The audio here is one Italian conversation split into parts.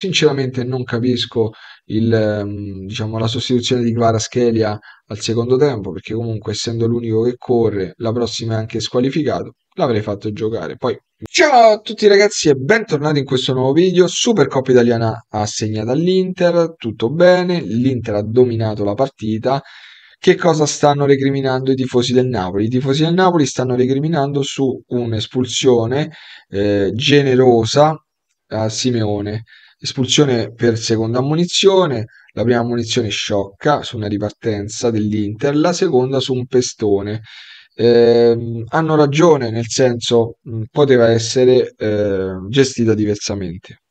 Sinceramente non capisco il, ehm, diciamo, la sostituzione di Kvaratskhelia al secondo tempo, perché comunque essendo l'unico che corre, la prossima è anche squalificato, l'avrei fatto giocare. Poi, ciao a tutti ragazzi e bentornati in questo nuovo video. Supercoppa italiana assegnata all'Inter, tutto bene, l'Inter ha dominato la partita. Che cosa stanno recriminando i tifosi del Napoli? I tifosi del Napoli stanno recriminando su un'espulsione eh, generosa a Simeone. Espulsione per seconda munizione, la prima munizione sciocca su una ripartenza dell'Inter, la seconda su un pestone. Eh, hanno ragione, nel senso mh, poteva essere eh, gestita diversamente.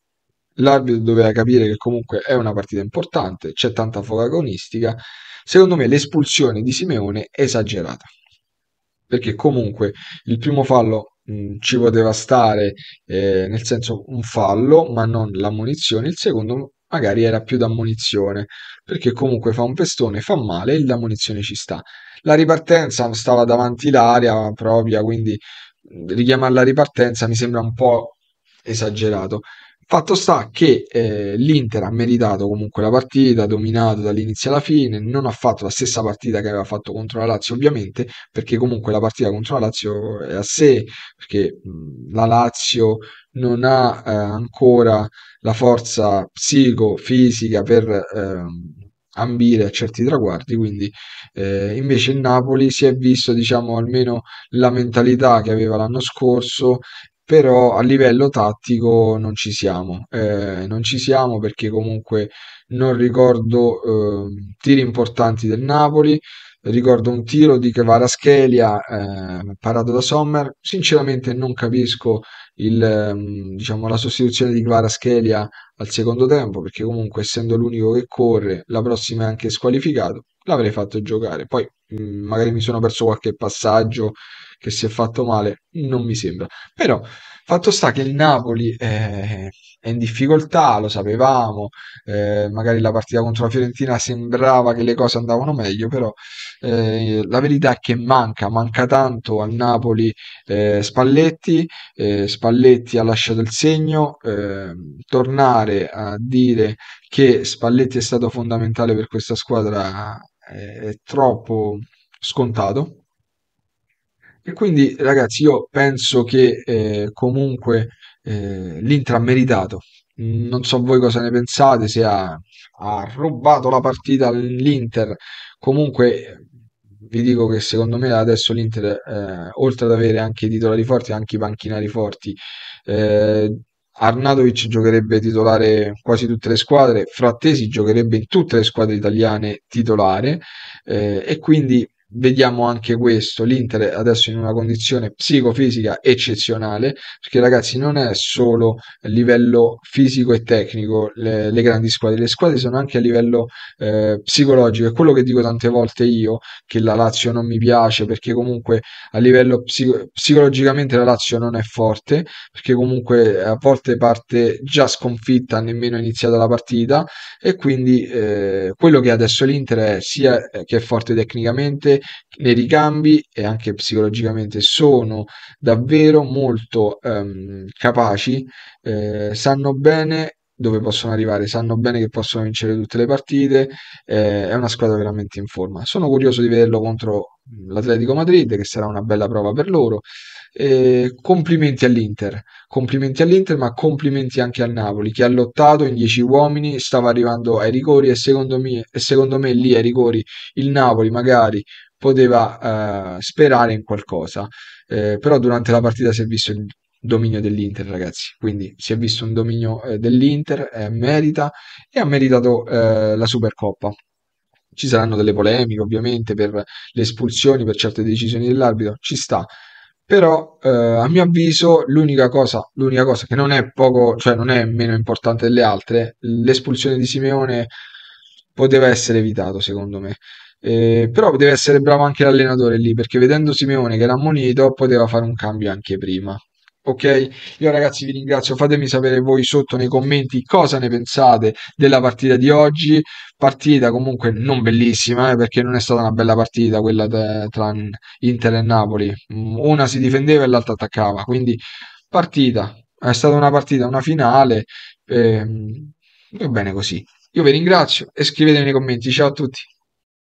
L'arbitro doveva capire che comunque è una partita importante, c'è tanta foca agonistica. Secondo me l'espulsione di Simeone è esagerata, perché comunque il primo fallo Mm, ci poteva stare, eh, nel senso un fallo, ma non l'ammonizione, il secondo magari era più d'ammonizione, perché comunque fa un pestone, fa male e l'ammonizione ci sta. La ripartenza stava davanti l'area propria, quindi mm, richiamare la ripartenza mi sembra un po' esagerato. Fatto sta che eh, l'Inter ha meritato comunque la partita, dominato dall'inizio alla fine, non ha fatto la stessa partita che aveva fatto contro la Lazio ovviamente, perché comunque la partita contro la Lazio è a sé, perché mh, la Lazio non ha eh, ancora la forza psico-fisica per eh, ambire a certi traguardi, quindi eh, invece il Napoli si è visto diciamo almeno la mentalità che aveva l'anno scorso però a livello tattico non ci siamo, eh, non ci siamo perché comunque non ricordo eh, tiri importanti del Napoli, ricordo un tiro di Kevaraschelia eh, parato da Sommer, sinceramente non capisco il, ehm, diciamo, la sostituzione di Kevaraschelia al secondo tempo perché comunque essendo l'unico che corre la prossima è anche squalificato, l'avrei fatto giocare, poi mh, mm, magari mi sono perso qualche passaggio che si è fatto male, non mi sembra. Però fatto sta che il Napoli è, eh, è in difficoltà, lo sapevamo, eh, magari la partita contro la Fiorentina sembrava che le cose andavano meglio, però eh, la verità è che manca, manca tanto al Napoli eh, Spalletti, eh, Spalletti ha lasciato il segno, ehm, tornare a dire che Spalletti è stato fondamentale per questa squadra eh, è troppo scontato e quindi ragazzi io penso che eh, comunque eh, l'Inter ha meritato, non so voi cosa ne pensate, se ha, ha rubato la partita all'Inter, comunque vi dico che secondo me adesso l'Inter, eh, oltre ad avere anche i titolari forti, anche i panchinari forti, eh, Arnatovic giocherebbe titolare quasi tutte le squadre, Frattesi giocherebbe in tutte le squadre italiane titolare eh, e quindi vediamo anche questo. L'Inter adesso in una condizione psicofisica eccezionale, perché ragazzi non è solo a livello fisico e tecnico le, le, grandi squadre, le squadre sono anche a livello eh, psicologico, è quello che dico tante volte io, che la Lazio non mi piace, perché comunque a livello psico- psicologicamente la Lazio non è forte, perché comunque a volte parte già sconfitta, nemmeno iniziata la partita, e quindi eh, quello che adesso l'Inter è sia eh, che è forte tecnicamente, nei ricambi e anche psicologicamente sono davvero molto ehm, capaci, eh, sanno bene dove possono arrivare, sanno bene che possono vincere tutte le partite, eh, è una squadra veramente in forma. Sono curioso di vederlo contro l'Atletico Madrid, che sarà una bella prova per loro. Eh, complimenti all'Inter, complimenti all'Inter, ma complimenti anche al Napoli, che ha lottato in 10 uomini, stava arrivando ai rigori e secondo me, e secondo me lì ai rigori il Napoli magari poteva eh, sperare in qualcosa. Eh, però durante la partita si è visto il dominio dell'Inter, ragazzi. Quindi si è visto un dominio eh, dell'Inter, eh, merita e ha meritato eh, la Supercoppa. Ci saranno delle polemiche, ovviamente, per le espulsioni, per certe decisioni dell'arbitro, ci sta. Però, eh, a mio avviso, l'unica cosa, l'unica cosa che non è poco, cioè non è meno importante delle altre, l'espulsione di Simeone poteva essere evitato, secondo me. Eh, però deve essere bravo anche l'allenatore lì, perché vedendo Simeone che era ammonito, poteva fare un cambio anche prima. Ok, io ragazzi vi ringrazio, fatemi sapere voi sotto nei commenti cosa ne pensate della partita di oggi, partita comunque non bellissima eh, perché non è stata una bella partita quella tra Inter e Napoli, mm, una si difendeva e l'altra attaccava, quindi partita, è stata una partita, una finale, eh, va bene così. Io vi ringrazio e scrivete nei commenti, ciao a tutti.